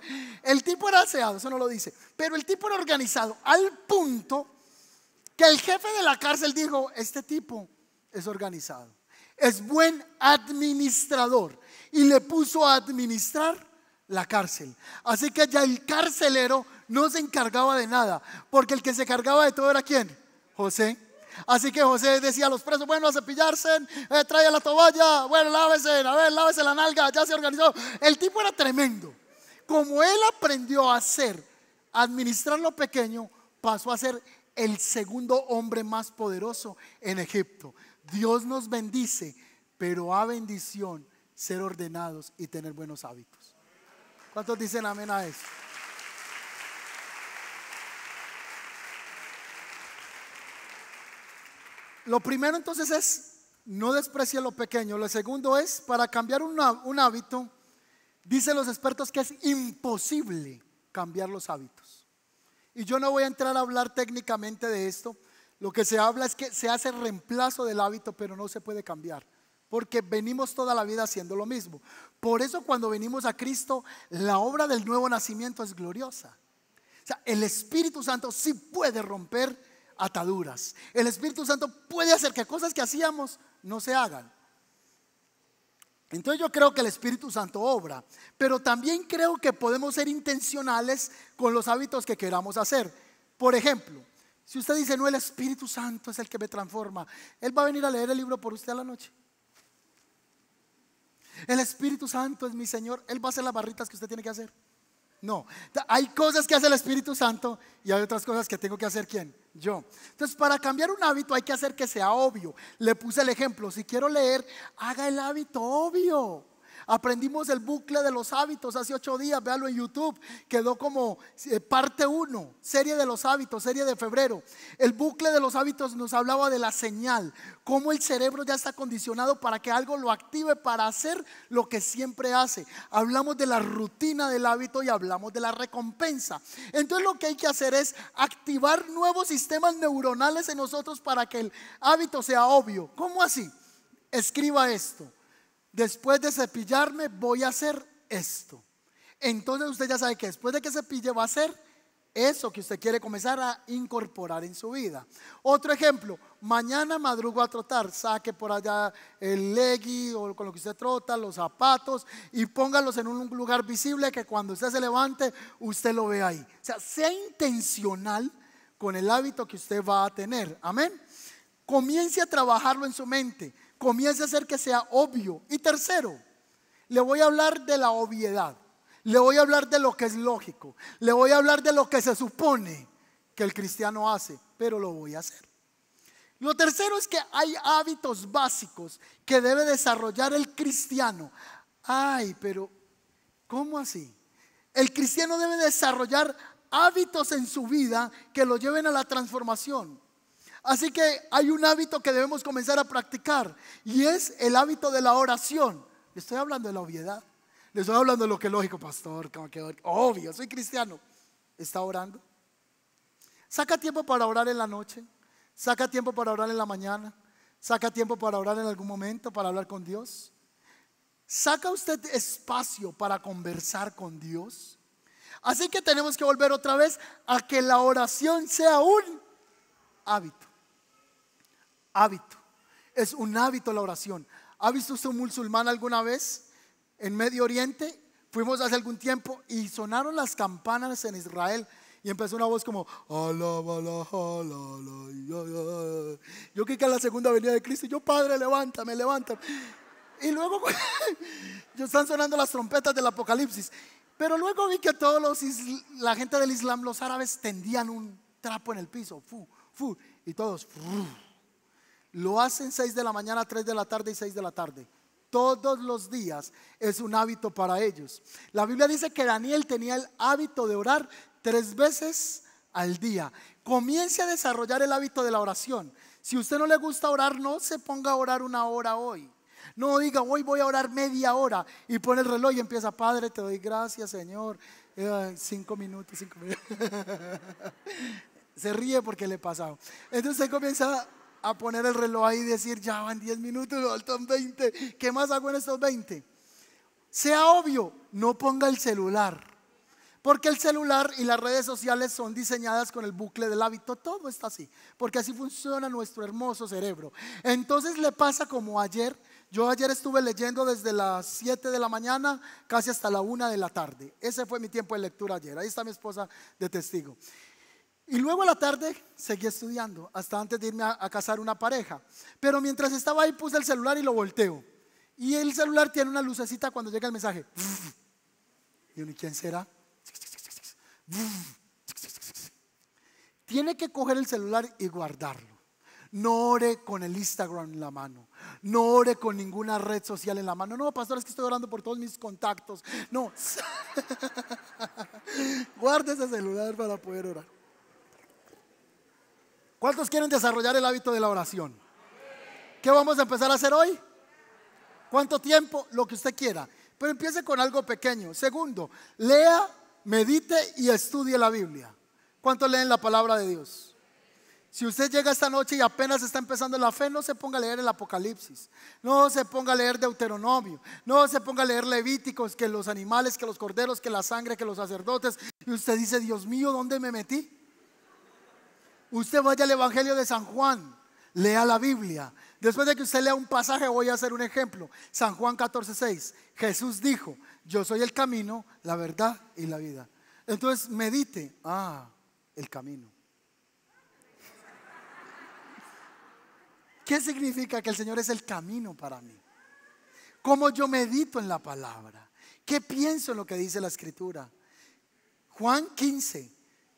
el tipo era aseado, eso no lo dice. Pero el tipo era organizado al punto que el jefe de la cárcel dijo, este tipo es organizado es buen administrador y le puso a administrar la cárcel. Así que ya el carcelero no se encargaba de nada, porque el que se cargaba de todo era quién? José. Así que José decía a los presos, bueno, a cepillarse, eh, trae la toalla, bueno, lávese, a ver, lávese la nalga, ya se organizó. El tipo era tremendo. Como él aprendió a hacer, administrar lo pequeño, pasó a ser el segundo hombre más poderoso en Egipto. Dios nos bendice, pero a bendición ser ordenados y tener buenos hábitos. ¿Cuántos dicen amén a eso? Lo primero entonces es no desprecie lo pequeño. Lo segundo es, para cambiar un, un, hábito, dicen los expertos que es imposible cambiar los hábitos. Y yo no voy a entrar a hablar técnicamente de esto, lo que se habla es que se hace reemplazo del hábito, pero no se puede cambiar. Porque venimos toda la vida haciendo lo mismo. Por eso cuando venimos a Cristo, la obra del nuevo nacimiento es gloriosa. O sea, el Espíritu Santo sí puede romper ataduras. El Espíritu Santo puede hacer que cosas que hacíamos no se hagan. Entonces yo creo que el Espíritu Santo obra, pero también creo que podemos ser intencionales con los hábitos que queramos hacer. Por ejemplo, si usted dice, no, el Espíritu Santo es el que me transforma, Él va a venir a leer el libro por usted a la noche. El Espíritu Santo es mi Señor, Él va a hacer las barritas que usted tiene que hacer. No, hay cosas que hace el Espíritu Santo y hay otras cosas que tengo que hacer quién? Yo. Entonces, para cambiar un hábito hay que hacer que sea obvio. Le puse el ejemplo, si quiero leer, haga el hábito obvio. Aprendimos el bucle de los hábitos hace ocho días, véalo en YouTube, quedó como eh, parte uno, serie de los hábitos, serie de febrero. El bucle de los hábitos nos hablaba de la señal, cómo el cerebro ya está condicionado para que algo lo active para hacer lo que siempre hace. Hablamos de la rutina del hábito y hablamos de la recompensa. Entonces lo que hay que hacer es activar nuevos sistemas neuronales en nosotros para que el hábito sea obvio. ¿Cómo así? Escriba esto después de cepillarme voy a hacer esto. Entonces usted ya sabe que después de que cepille va a hacer eso que usted quiere comenzar a incorporar en su vida. Otro ejemplo, mañana madrugo a trotar, saque por allá el leggy o con lo que usted trota, los zapatos y póngalos en un lugar visible que cuando usted se levante usted lo vea ahí. O sea, sea intencional con el hábito que usted va a tener. Amén. Comience a trabajarlo en su mente comience a hacer que sea obvio. Y tercero, le voy a hablar de la obviedad. Le voy a hablar de lo que es lógico. Le voy a hablar de lo que se supone que el cristiano hace, pero lo voy a hacer. Lo tercero es que hay hábitos básicos que debe desarrollar el cristiano. Ay, pero ¿cómo así? El cristiano debe desarrollar hábitos en su vida que lo lleven a la transformación. Así que hay un hábito que debemos comenzar a practicar y es el hábito de la oración. Le Estoy hablando de la obviedad. Le estoy hablando de lo que es lógico, pastor. Como que, obvio, soy cristiano. ¿Está orando? Saca tiempo para orar en la noche. Saca tiempo para orar en la mañana. Saca tiempo para orar en algún momento, para hablar con Dios. Saca usted espacio para conversar con Dios. Así que tenemos que volver otra vez a que la oración sea un hábito hábito. Es un hábito la oración. ¿Ha visto usted un musulmán alguna vez en Medio Oriente? Fuimos hace algún tiempo y sonaron las campanas en Israel y empezó una voz como yo creí que a la segunda venida de Cristo yo Padre levántame levántame y luego yo están sonando las trompetas del Apocalipsis pero luego vi que todos los la gente del Islam los árabes tendían un trapo en el piso fu, fu, y todos lo hacen 6 de la mañana, 3 de la tarde y 6 de la tarde. Todos los días es un hábito para ellos. La Biblia dice que Daniel tenía el hábito de orar tres veces al día. Comience a desarrollar el hábito de la oración. Si usted no le gusta orar, no se ponga a orar una hora hoy. No diga, hoy voy a orar media hora y pone el reloj y empieza, Padre, te doy gracias, Señor. Eh, cinco minutos, cinco minutos. se ríe porque le he pasado. Entonces comienza a poner el reloj ahí y decir, ya van 10 minutos, faltan 20, ¿qué más hago en estos 20? Sea obvio, no ponga el celular, porque el celular y las redes sociales son diseñadas con el bucle del hábito, todo está así, porque así funciona nuestro hermoso cerebro. Entonces le pasa como ayer, yo ayer estuve leyendo desde las 7 de la mañana casi hasta la 1 de la tarde, ese fue mi tiempo de lectura ayer, ahí está mi esposa de testigo. Y luego a la tarde seguí estudiando, hasta antes de irme a, casar una pareja. Pero mientras estaba ahí puse el celular y lo volteo. Y el celular tiene una lucecita cuando llega el mensaje. Y ¿quién será? Tiene que coger el celular y guardarlo. No ore con el Instagram en la mano. No ore con ninguna red social en la mano. No, pastor, es que estoy orando por todos mis contactos. No. Guarde ese celular para poder orar. ¿Cuántos quieren desarrollar el hábito de la oración? ¿Qué vamos a empezar a hacer hoy? ¿Cuánto tiempo? Lo que usted quiera. Pero empiece con algo pequeño. Segundo, lea, medite y estudie la Biblia. ¿Cuánto leen la palabra de Dios? Si usted llega esta noche y apenas está empezando la fe, no se ponga a leer el Apocalipsis, no se ponga a leer Deuteronomio, no se ponga a leer Levíticos, que los animales, que los corderos, que la sangre, que los sacerdotes. Y usted dice, Dios mío, ¿dónde me metí? Usted vaya al Evangelio de San Juan, lea la Biblia. Después de que usted lea un pasaje, voy a hacer un ejemplo. San Juan 14:6. Jesús dijo, yo soy el camino, la verdad y la vida. Entonces medite, ah, el camino. ¿Qué significa que el Señor es el camino para mí? ¿Cómo yo medito en la palabra? ¿Qué pienso en lo que dice la escritura? Juan 15,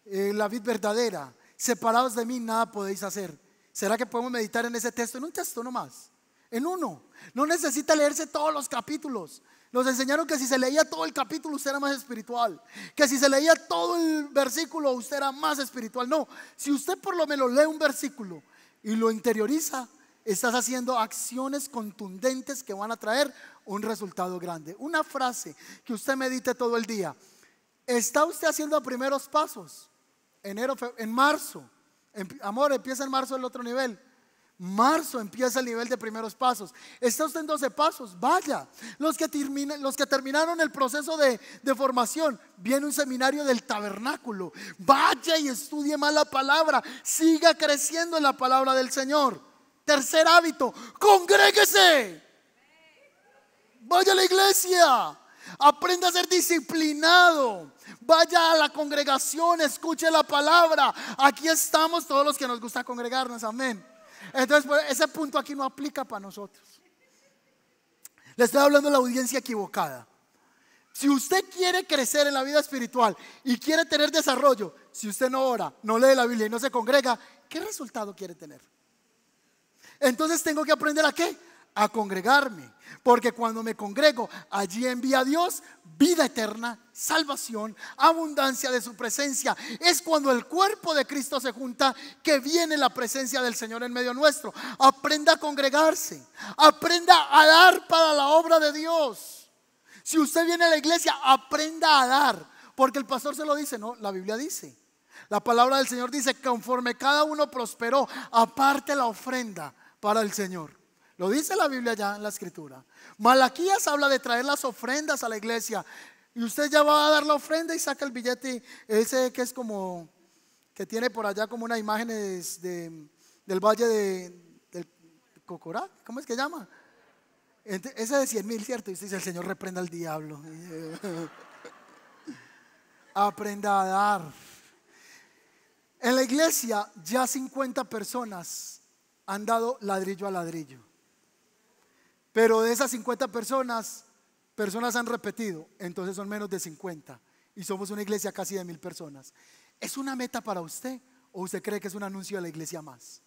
eh, la vid verdadera, separados de mí nada podéis hacer. ¿Será que podemos meditar en ese texto? En un texto no más? en uno. No necesita leerse todos los capítulos. Nos enseñaron que si se leía todo el capítulo usted era más espiritual, que si se leía todo el versículo usted era más espiritual. No, si usted por lo menos lee un versículo y lo interioriza, estás haciendo acciones contundentes que van a traer un resultado grande. Una frase que usted medite todo el día. Está usted haciendo primeros pasos enero, en marzo. amor, empieza en marzo el otro nivel. Marzo empieza el nivel de primeros pasos. Está usted en 12 pasos, vaya. Los que, los que terminaron el proceso de, de, formación, viene un seminario del tabernáculo. Vaya y estudie más la palabra. Siga creciendo en la palabra del Señor. Tercer hábito, congréguese. Vaya a la iglesia. Aprenda a ser disciplinado vaya a la congregación, escuche la palabra. Aquí estamos todos los que nos gusta congregarnos, amén. Entonces, pues, ese punto aquí no aplica para nosotros. Le estoy hablando a la audiencia equivocada. Si usted quiere crecer en la vida espiritual y quiere tener desarrollo, si usted no ora, no lee la Biblia y no se congrega, ¿qué resultado quiere tener? Entonces tengo que aprender a qué? a congregarme, porque cuando me congrego, allí envía a Dios vida eterna, salvación, abundancia de su presencia. Es cuando el cuerpo de Cristo se junta que viene la presencia del Señor en medio nuestro. Aprenda a congregarse, aprenda a dar para la obra de Dios. Si usted viene a la iglesia, aprenda a dar, porque el pastor se lo dice, no, la Biblia dice. La palabra del Señor dice, conforme cada uno prosperó, aparte la ofrenda para el Señor. Lo dice la Biblia ya en la escritura. Malaquías habla de traer las ofrendas a la iglesia. Y usted ya va a dar la ofrenda y saca el billete ese que es como, que tiene por allá como una imagen del valle de, del Cocorá, ¿cómo es que llama? Ese de 100 mil, ¿cierto? Y usted dice, el Señor reprenda al diablo. Aprenda a dar. En la iglesia ya 50 personas han dado ladrillo a ladrillo. Pero de esas 50 personas, personas han repetido, entonces son menos de 50. Y somos una iglesia casi de mil personas. ¿Es una meta para usted o usted cree que es un anuncio de la iglesia más?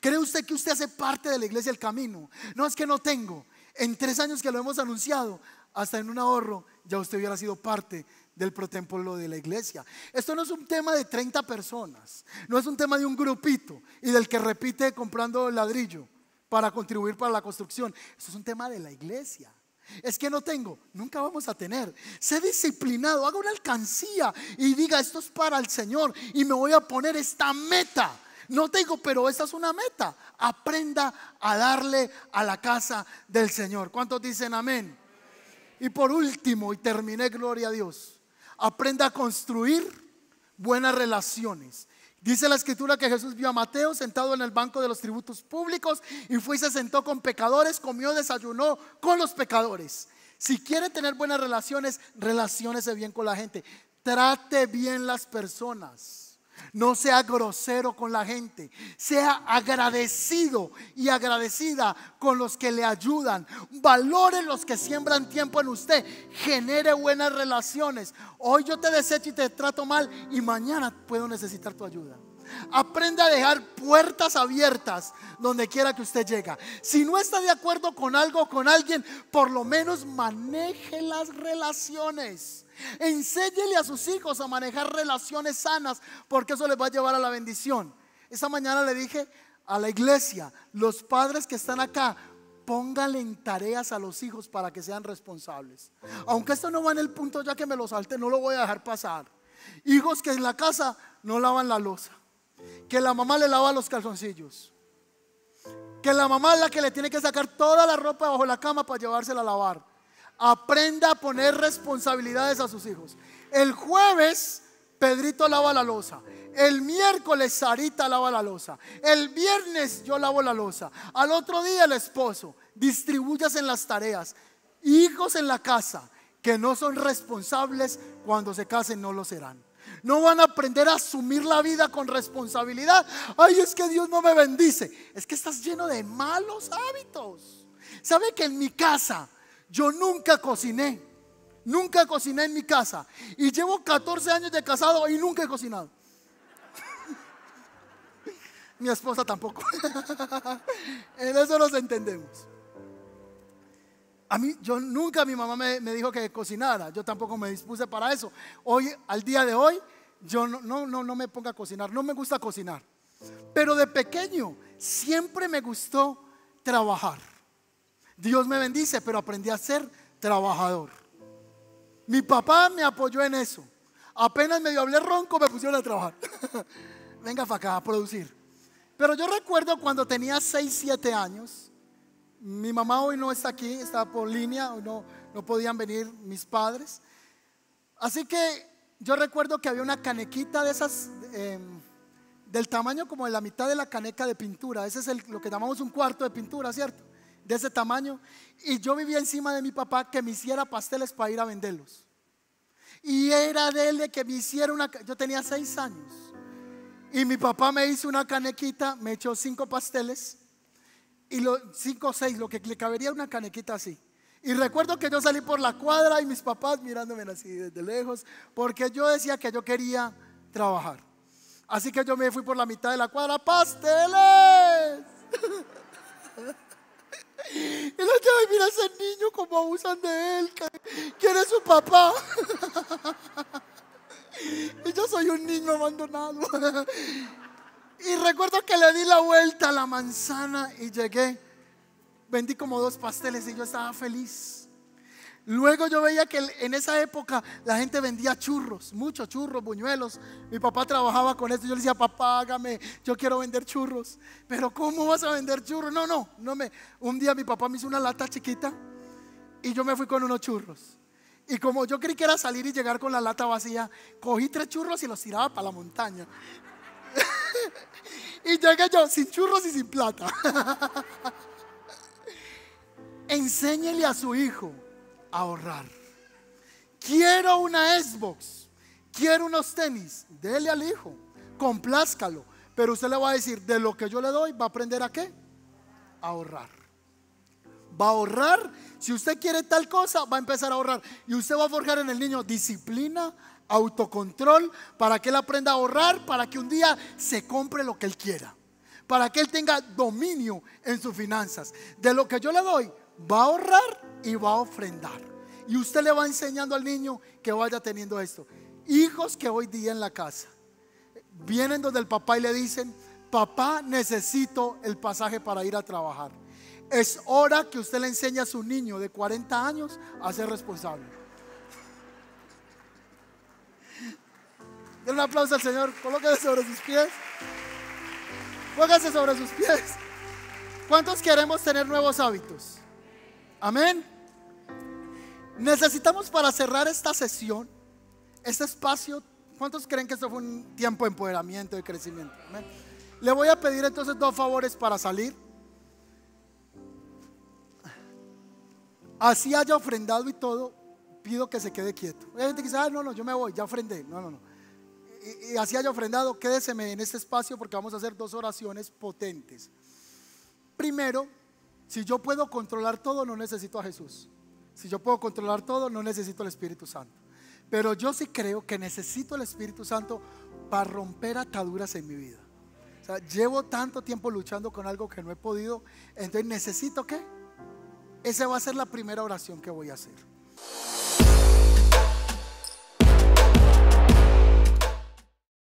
¿Cree usted que usted hace parte de la iglesia El camino? No es que no tengo. En tres años que lo hemos anunciado, hasta en un ahorro, ya usted hubiera sido parte del protémpolo de la iglesia. Esto no es un tema de 30 personas, no es un tema de un grupito y del que repite comprando ladrillo para contribuir para la construcción. Eso es un tema de la iglesia. Es que no tengo, nunca vamos a tener. Sé disciplinado, haga una alcancía y diga, esto es para el Señor y me voy a poner esta meta. No tengo, pero esta es una meta. Aprenda a darle a la casa del Señor. ¿Cuántos dicen amén? Y por último, y terminé, gloria a Dios, aprenda a construir buenas relaciones. Dice la escritura que Jesús vio a Mateo sentado en el banco de los tributos públicos y fue y se sentó con pecadores, comió, desayunó con los pecadores. Si quiere tener buenas relaciones, relaciónese bien con la gente. Trate bien las personas. No sea grosero con la gente. Sea agradecido y agradecida con los que le ayudan. Valore los que siembran tiempo en usted. Genere buenas relaciones. Hoy yo te desecho y te trato mal y mañana puedo necesitar tu ayuda. Aprende a dejar puertas abiertas donde quiera que usted llega. Si no está de acuerdo con algo o con alguien, por lo menos maneje las relaciones. Enséñele a sus hijos a manejar relaciones sanas porque eso les va a llevar a la bendición. Esa mañana le dije a la iglesia, los padres que están acá, Pónganle en tareas a los hijos para que sean responsables. Aunque esto no va en el punto ya que me lo salte, no lo voy a dejar pasar. Hijos que en la casa no lavan la losa, que la mamá le lava los calzoncillos, que la mamá es la que le tiene que sacar toda la ropa bajo la cama para llevársela a lavar. Aprenda a poner responsabilidades a sus hijos. El jueves, Pedrito lava la losa. El miércoles Sarita lava la losa. El viernes yo lavo la losa. Al otro día el esposo. Distribuyas en las tareas. Hijos en la casa que no son responsables cuando se casen no lo serán. No van a aprender a asumir la vida con responsabilidad. Ay, es que Dios no me bendice. Es que estás lleno de malos hábitos. ¿Sabe que en mi casa yo nunca cociné, nunca cociné en mi casa. Y llevo 14 años de casado y nunca he cocinado. mi esposa tampoco. en eso nos entendemos. A mí, yo nunca mi mamá me, dijo que cocinara, yo tampoco me dispuse para eso. Hoy, al día de hoy, yo no, no, me pongo a cocinar, no me gusta cocinar. Pero de pequeño siempre me gustó trabajar. Dios me bendice, pero aprendí a ser trabajador. Mi papá me apoyó en eso. Apenas me medio hablé ronco, me pusieron a trabajar. Venga faca a producir. Pero yo recuerdo cuando tenía 6, 7 años, mi mamá hoy no está aquí, estaba por línea, no, no podían venir mis padres. Así que yo recuerdo que había una canequita de esas, em, del tamaño como de la mitad de la caneca de pintura. Ese es lo que llamamos un cuarto de pintura, ¿cierto? de ese tamaño, y yo vivía encima de mi papá que me hiciera pasteles para ir a venderlos. Y era de él de que me hiciera una... Yo tenía seis años. Y mi papá me hizo una canequita, me echó cinco pasteles. Y los cinco o seis, lo que le cabería una canequita así. Y recuerdo que yo salí por la cuadra y mis papás mirándome así desde lejos, porque yo decía que yo quería trabajar. Así que yo me fui por la mitad de la cuadra, pasteles. Y la ay mira a ese niño como abusan de él, ¿Quién es su papá. Y yo soy un niño abandonado. Y recuerdo que le di la vuelta a la manzana y llegué. Vendí como dos pasteles y yo estaba feliz. Luego yo veía que en esa época la gente vendía churros, muchos churros, buñuelos. Mi papá trabajaba con esto. Yo le decía, papá, hágame, yo quiero vender churros. Pero ¿cómo vas a vender churros? No, no, no me. Un día mi papá me hizo una lata chiquita y yo me fui con unos churros. Y como yo creí que era salir y llegar con la lata vacía, cogí tres churros y los tiraba para la montaña. y llegué yo sin churros y sin plata. Enséñele a su hijo ahorrar. Quiero una Xbox, quiero unos tenis, dele al hijo, complázcalo. Pero usted le va a decir, de lo que yo le doy, ¿va a aprender a qué? A ahorrar. Va a ahorrar. Si usted quiere tal cosa, va a empezar a ahorrar. Y usted va a forjar en el niño disciplina, autocontrol, para que él aprenda a ahorrar, para que un día se compre lo que él quiera para que él tenga dominio en sus finanzas. De lo que yo le doy, va a ahorrar y va a ofrendar. Y usted le va enseñando al niño que vaya teniendo esto. Hijos que hoy día en la casa vienen donde el papá y le dicen, papá necesito el pasaje para ir a trabajar. Es hora que usted le enseñe a su niño de 40 años a ser responsable. Den un aplauso al Señor. Colóquese sobre sus pies. Póngase sobre sus pies. ¿Cuántos queremos tener nuevos hábitos? Amén. Necesitamos para cerrar esta sesión, este espacio, ¿cuántos creen que esto fue un tiempo de empoderamiento, y crecimiento? Amén. Le voy a pedir entonces dos favores para salir. Así haya ofrendado y todo, pido que se quede quieto. Hay gente que dice, ah, no, no, yo me voy, ya ofrendé. No, no, no. Y, así haya ofrendado, quédeseme en este espacio porque vamos a hacer dos oraciones potentes. Primero, si yo puedo controlar todo, no necesito a Jesús. Si yo puedo controlar todo, no necesito al Espíritu Santo. Pero yo sí creo que necesito el Espíritu Santo para romper ataduras en mi vida. O sea, llevo tanto tiempo luchando con algo que no he podido. Entonces necesito qué? Esa va a ser la primera oración que voy a hacer.